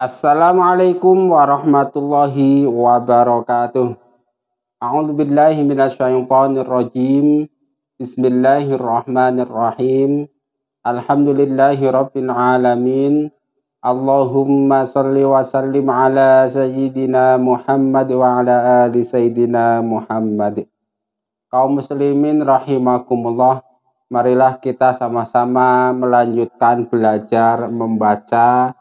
Assalamualaikum warahmatullahi wabarakatuh. A'udzu billahi minasyaitonir rajim. Bismillahirrahmanirrahim. Alhamdulillahi rabbil alamin. Allahumma salli wa sallim ala sayyidina Muhammad wa ala ali sayyidina Muhammad. Kaum muslimin rahimakumullah. Marilah kita sama-sama melanjutkan belajar membaca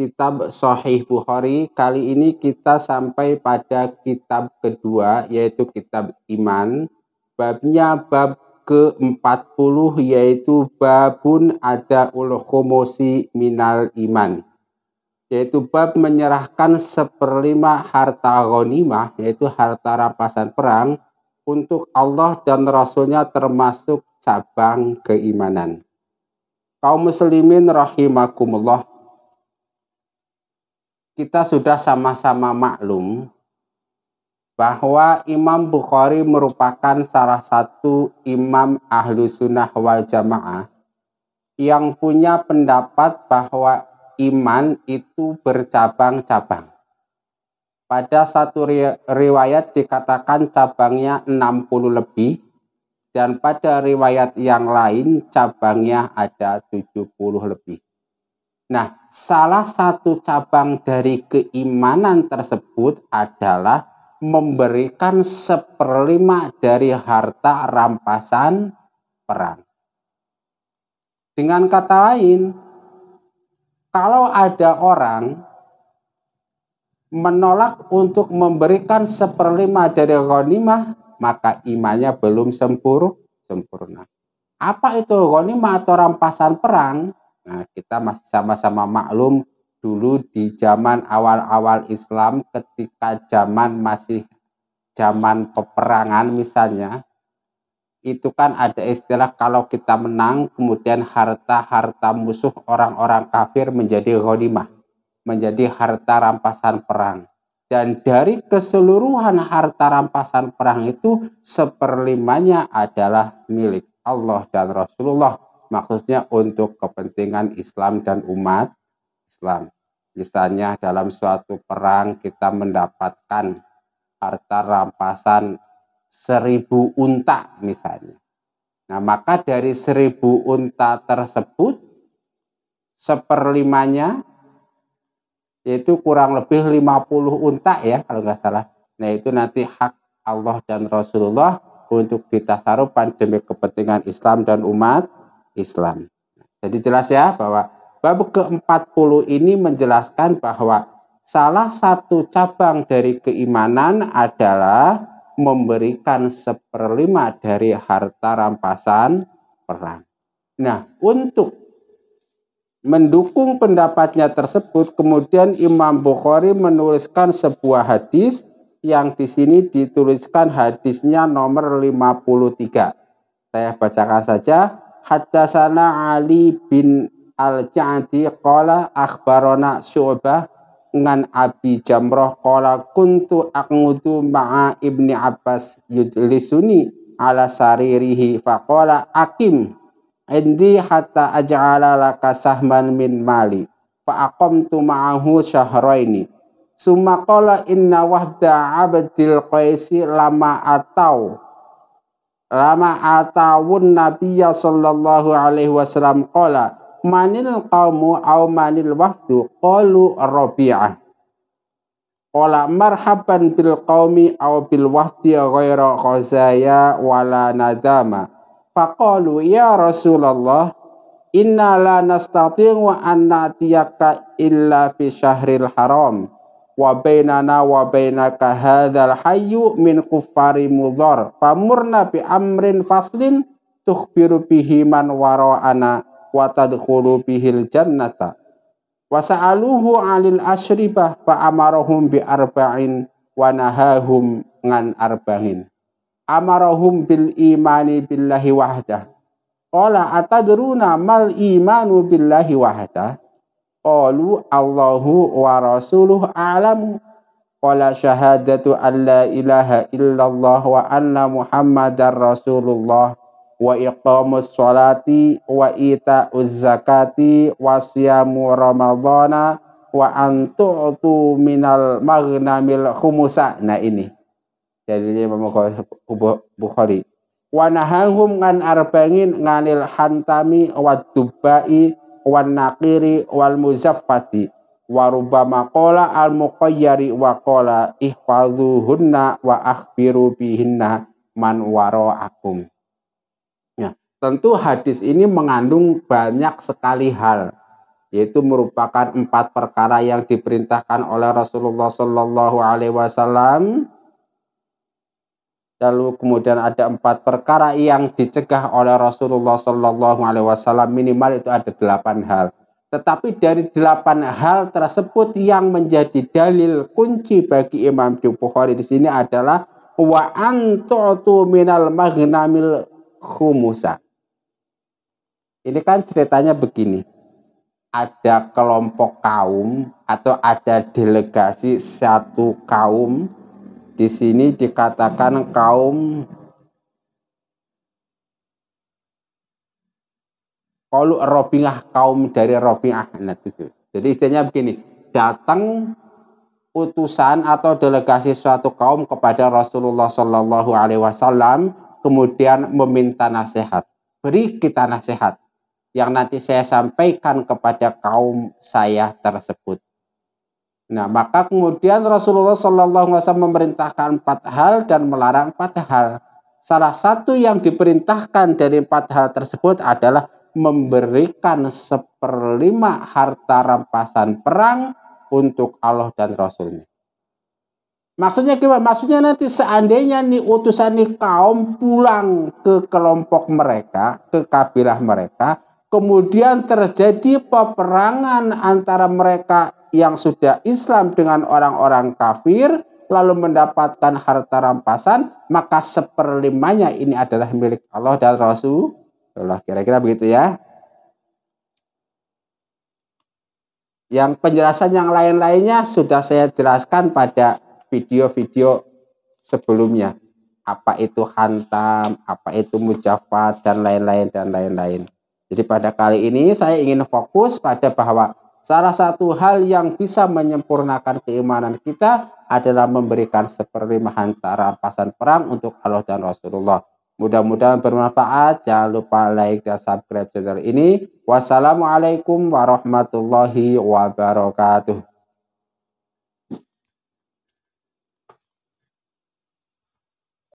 kitab Sahih Bukhari. Kali ini kita sampai pada kitab kedua yaitu kitab iman. Babnya bab ke-40 yaitu babun ada ulhomosi minal iman. Yaitu bab menyerahkan seperlima harta ghanimah yaitu harta rampasan perang untuk Allah dan Rasulnya termasuk cabang keimanan. Kaum muslimin rahimakumullah kita sudah sama-sama maklum bahwa Imam Bukhari merupakan salah satu imam ahlu sunnah wal jamaah yang punya pendapat bahwa iman itu bercabang-cabang. Pada satu riwayat dikatakan cabangnya 60 lebih, dan pada riwayat yang lain cabangnya ada 70 lebih. Nah, salah satu cabang dari keimanan tersebut adalah memberikan seperlima dari harta rampasan perang. Dengan kata lain, kalau ada orang menolak untuk memberikan seperlima dari ghanimah, maka imannya belum sempurna. sempurna. Apa itu ghanimah atau rampasan perang? Nah, kita masih sama-sama maklum dulu di zaman awal-awal Islam ketika zaman masih zaman peperangan misalnya itu kan ada istilah kalau kita menang kemudian harta-harta musuh orang-orang kafir menjadi ghanimah, menjadi harta rampasan perang. Dan dari keseluruhan harta rampasan perang itu seperlimanya adalah milik Allah dan Rasulullah maksudnya untuk kepentingan Islam dan umat Islam. Misalnya dalam suatu perang kita mendapatkan harta rampasan seribu unta misalnya. Nah maka dari seribu unta tersebut seperlimanya yaitu kurang lebih lima puluh unta ya kalau nggak salah. Nah itu nanti hak Allah dan Rasulullah untuk ditasarupan demi kepentingan Islam dan umat Islam. Jadi jelas ya bahwa bab ke-40 ini menjelaskan bahwa salah satu cabang dari keimanan adalah memberikan seperlima dari harta rampasan perang. Nah, untuk mendukung pendapatnya tersebut, kemudian Imam Bukhari menuliskan sebuah hadis yang di sini dituliskan hadisnya nomor 53. Saya bacakan saja. Hatta sana Ali bin Al-Ja'di kola akbarona Syu'bah ngan Abi Jamroh kola kuntu aqnudu ma'a Ibni Abbas Yudlisuni ala saririhi faqala akim indi hatta aj'ala laka sahman min mali fa tu ma'ahu syahraini summa sumakola inna wahda abdil qaisi lama atau lama atawun nabiyya sallallahu alaihi wasallam qala manil qawmu aw manil wafdu qalu rabi'ah qala marhaban bil qawmi aw bil wafdi ghaira khazaya wala nadama faqalu ya rasulullah inna la nastati'u an natiyaka illa fi syahril haram wa na wa bainaka hadzal hayyu min kuffari mudhar famurna bi amrin faslin tukhbiru bihi man wara'ana wa tadkhulu bihil jannata wasaluhu alil asyribah amarahum bi arba'in wa nahahum ngan arba'in amarahum bil imani billahi wahdah qala atadruna mal imanu billahi wahdah Qalu Allahu wa rasuluh a'lamu. Qala syahadatu an la ilaha illallah wa anna muhammadar rasulullah wa iqamus sholati wa ita'uz zakati wa siyamu ramadhana wa antu'tu minal maghnamil khumusa. Nah ini. Jadi Imam Bukhari. Wa nahahum ngan arbangin nganil hantami wa dubai wan nakiri wal muzaffati wa rubbama qala al muqayyari wa qala ihfazuhunna wa akhbiru bihinna man wara'akum. Ya, tentu hadis ini mengandung banyak sekali hal yaitu merupakan empat perkara yang diperintahkan oleh Rasulullah Shallallahu Alaihi Wasallam Lalu kemudian ada empat perkara yang dicegah oleh Rasulullah Shallallahu Alaihi Wasallam minimal itu ada delapan hal. Tetapi dari delapan hal tersebut yang menjadi dalil kunci bagi Imam Bukhari di sini adalah wa antu minal maghnamil khumusa. Ini kan ceritanya begini. Ada kelompok kaum atau ada delegasi satu kaum di sini dikatakan kaum kalau Robiah kaum dari Robiah. Nah, Jadi istilahnya begini, datang utusan atau delegasi suatu kaum kepada Rasulullah Shallallahu Alaihi Wasallam kemudian meminta nasihat. Beri kita nasihat yang nanti saya sampaikan kepada kaum saya tersebut. Nah, maka kemudian Rasulullah Shallallahu Alaihi Wasallam memerintahkan empat hal dan melarang empat hal. Salah satu yang diperintahkan dari empat hal tersebut adalah memberikan seperlima harta rampasan perang untuk Allah dan Rasulnya. Maksudnya gimana? Maksudnya nanti seandainya nih utusan nih kaum pulang ke kelompok mereka, ke kabilah mereka, kemudian terjadi peperangan antara mereka yang sudah Islam dengan orang-orang kafir lalu mendapatkan harta rampasan maka seperlimanya ini adalah milik Allah dan Rasul Rasulullah kira-kira begitu ya yang penjelasan yang lain-lainnya sudah saya jelaskan pada video-video sebelumnya apa itu hantam apa itu mujafat dan lain-lain dan lain-lain jadi pada kali ini saya ingin fokus pada bahwa Salah satu hal yang bisa menyempurnakan keimanan kita adalah memberikan seperlima antara rampasan perang untuk Allah dan Rasulullah. Mudah-mudahan bermanfaat. Jangan lupa like dan subscribe channel ini. Wassalamualaikum warahmatullahi wabarakatuh.